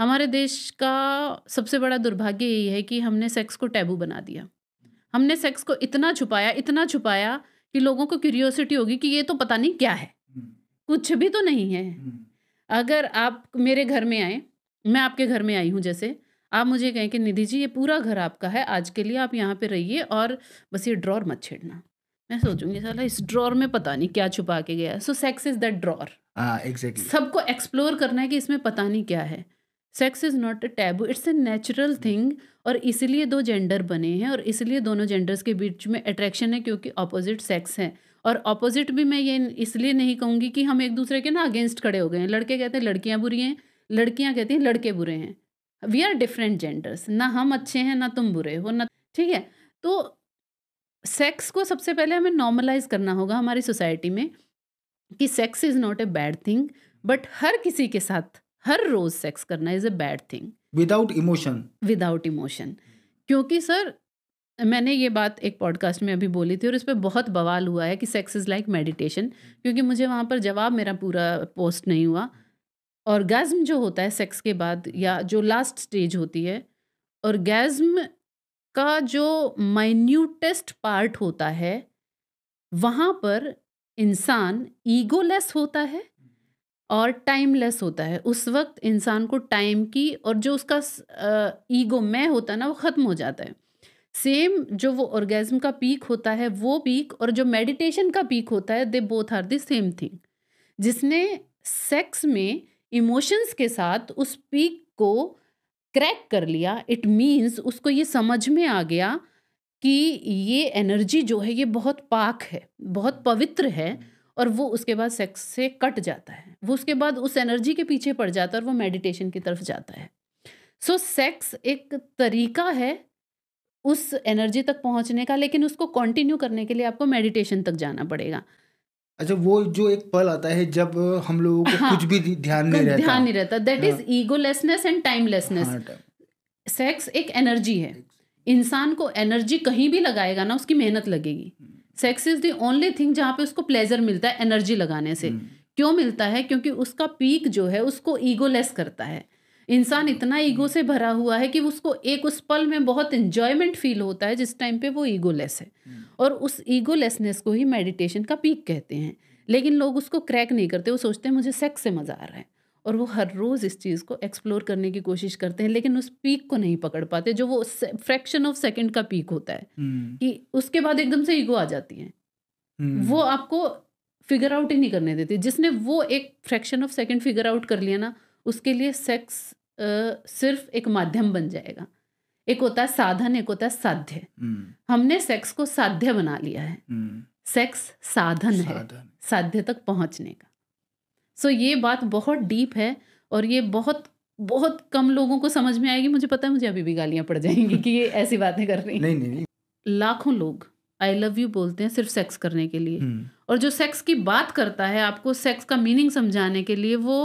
हमारे देश का सबसे बड़ा दुर्भाग्य यही है कि हमने सेक्स को टैबू बना दिया हमने सेक्स को इतना छुपाया इतना छुपाया कि लोगों को क्यूरियोसिटी होगी कि ये तो पता नहीं क्या है हम्म। कुछ भी तो नहीं है हम्म। अगर आप मेरे घर में आए मैं आपके घर में आई हूँ जैसे आप मुझे कहें कि निधि जी ये पूरा घर आपका है आज के लिए आप यहाँ पे रहिए और बस ये ड्रॉर मत छेड़ना मैं सोचूंगी साला इस ड्रॉर में पता नहीं क्या छुपा के गया so sex is that drawer सबको एक्सप्लोर करना है कि इसमें पता नहीं क्या है sex is not a taboo it's a natural thing और इसलिए दो जेंडर बने हैं और इसलिए दोनों जेंडर्स के बीच में अट्रैक्शन है क्योंकि ऑपोजिट सेक्स है और ऑपोजिट भी मैं ये इसलिए नहीं कहूँगी कि हम एक दूसरे के ना अगेंस्ट खड़े हो गए हैं लड़के कहते हैं लड़कियाँ बुरी हैं लड़कियाँ कहती हैं लड़के बुरे हैं वी आर डिफरेंट जेंडर्स ना हम अच्छे हैं ना तुम बुरे हो ना ठीक है तो सेक्स को सबसे पहले हमें नॉर्मलाइज करना होगा हमारी सोसाइटी में कि sex is not a bad thing but हर किसी के साथ हर रोज सेक्स करना is a bad thing without emotion without emotion क्योंकि सर मैंने ये बात एक पॉडकास्ट में अभी बोली थी और इस पर बहुत बवाल हुआ है कि सेक्स इज़ लाइक मेडिटेशन क्योंकि मुझे वहाँ पर जवाब मेरा पूरा पोस्ट नहीं हुआ और गैज़्म जो होता है सेक्स के बाद या जो लास्ट स्टेज होती है और गैज़्म का जो माइन्यूटेस्ट पार्ट होता है वहाँ पर इंसान ईगोलेस होता है और टाइमलेस होता है उस वक्त इंसान को टाइम की और जो उसका ईगो मैं होता है ना वो ख़त्म हो जाता है सेम जो वो ऑर्गेज्म का पीक होता है वो पीक और जो मेडिटेशन का पीक होता है they both are the same thing जिसने सेक्स में इमोशंस के साथ उस पीक को क्रैक कर लिया इट मीन्स उसको ये समझ में आ गया कि ये एनर्जी जो है ये बहुत पाक है बहुत पवित्र है और वो उसके बाद सेक्स से कट जाता है वो उसके बाद उस एनर्जी के पीछे पड़ जाता है और वो मेडिटेशन की तरफ जाता है सो so, सेक्स एक तरीका है उस एनर्जी तक पहुंचने का लेकिन उसको कंटिन्यू करने के लिए आपको मेडिटेशन तक जाना पड़ेगा अच्छा वो जो एक पल आता है जब हम लोगों को हाँ, कुछ भी ध्यान नहीं रहता ध्यान नहीं रहता that is egolessness and timelessness sex एक एनर्जी है इंसान को एनर्जी कहीं भी लगाएगा ना उसकी मेहनत लगेगी hmm. Sex is the only thing जहाँ पे उसको प्लेजर मिलता है एनर्जी लगाने से hmm. क्यों मिलता है क्योंकि उसका पीक जो है उसको ईगोलेस करता है इंसान hmm. इतना ईगो से भरा हुआ है कि उसको एक उस पल में बहुत इंजॉयमेंट फील होता है जिस टाइम पे वो ईगोलेस है hmm. और उस ईगोलेसनेस को ही मेडिटेशन का पीक कहते हैं लेकिन लोग उसको क्रैक नहीं करते वो सोचते हैं मुझे सेक्स से मज़ा आ रहा है और वो हर रोज़ इस चीज़ को एक्सप्लोर करने की कोशिश करते हैं लेकिन उस पीक को नहीं पकड़ पाते जो वो फ्रैक्शन ऑफ सेकेंड का पीक होता है हम्म। कि उसके बाद एकदम से ईगो आ जाती है हम्म। वो आपको फिगर आउट ही नहीं करने देती जिसने वो एक fraction of second figure out कर लिया ना उसके लिए सेक्स सिर्फ एक माध्यम बन जाएगा एक होता है साधन एक होता है साध्य हम्म। हमने सेक्स को साध्य बना लिया है सेक्स साधन, साधन है साध्य तक पहुंचने का सो ये बात बहुत डीप है और ये बहुत बहुत कम लोगों को समझ में आएगी मुझे पता है मुझे अभी भी गालियाँ पड़ जाएंगी कि ये ऐसी बातें कर रही नहीं नहीं, नहीं। लाखों लोग आई लव यू बोलते हैं सिर्फ सेक्स करने के लिए हम्म। और जो सेक्स की बात करता है आपको सेक्स का मीनिंग समझाने के लिए वो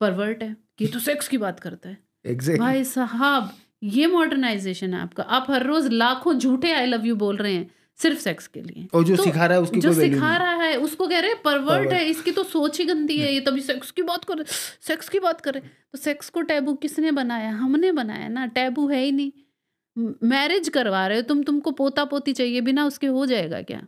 परवर्ट है कि तो सेक्स की बात करता है exactly. भाई साहब ये मॉडर्नाइजेशन है आपका आप हर रोज लाखों झूठे आई लव यू बोल रहे हैं सिर्फ सेक्स के लिए और जो तो सिखा रहा है उसकी जो सिखा रहा है उसको कह रहे हैं परवर्ट है इसकी तो सोच ही गंदी है ये तभी सेक्स की बात कर सेक्स की बात करें तो सेक्स को टैबू किसने बनाया हमने बनाया ना टैबू है ही नहीं मैरिज करवा रहे हो तुम तुमको पोता पोती चाहिए बिना उसके हो जाएगा क्या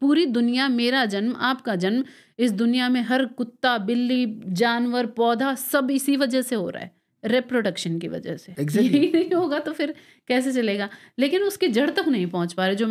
पूरी दुनिया मेरा जन्म आपका जन्म इस दुनिया में हर कुत्ता बिल्ली जानवर पौधा सब इसी वजह से हो रहा है रिप्रोडक्शन की वजह से exactly. यही नहीं होगा तो फिर कैसे चलेगा लेकिन उसकी जड़ तक नहीं पहुंच पा रहे जो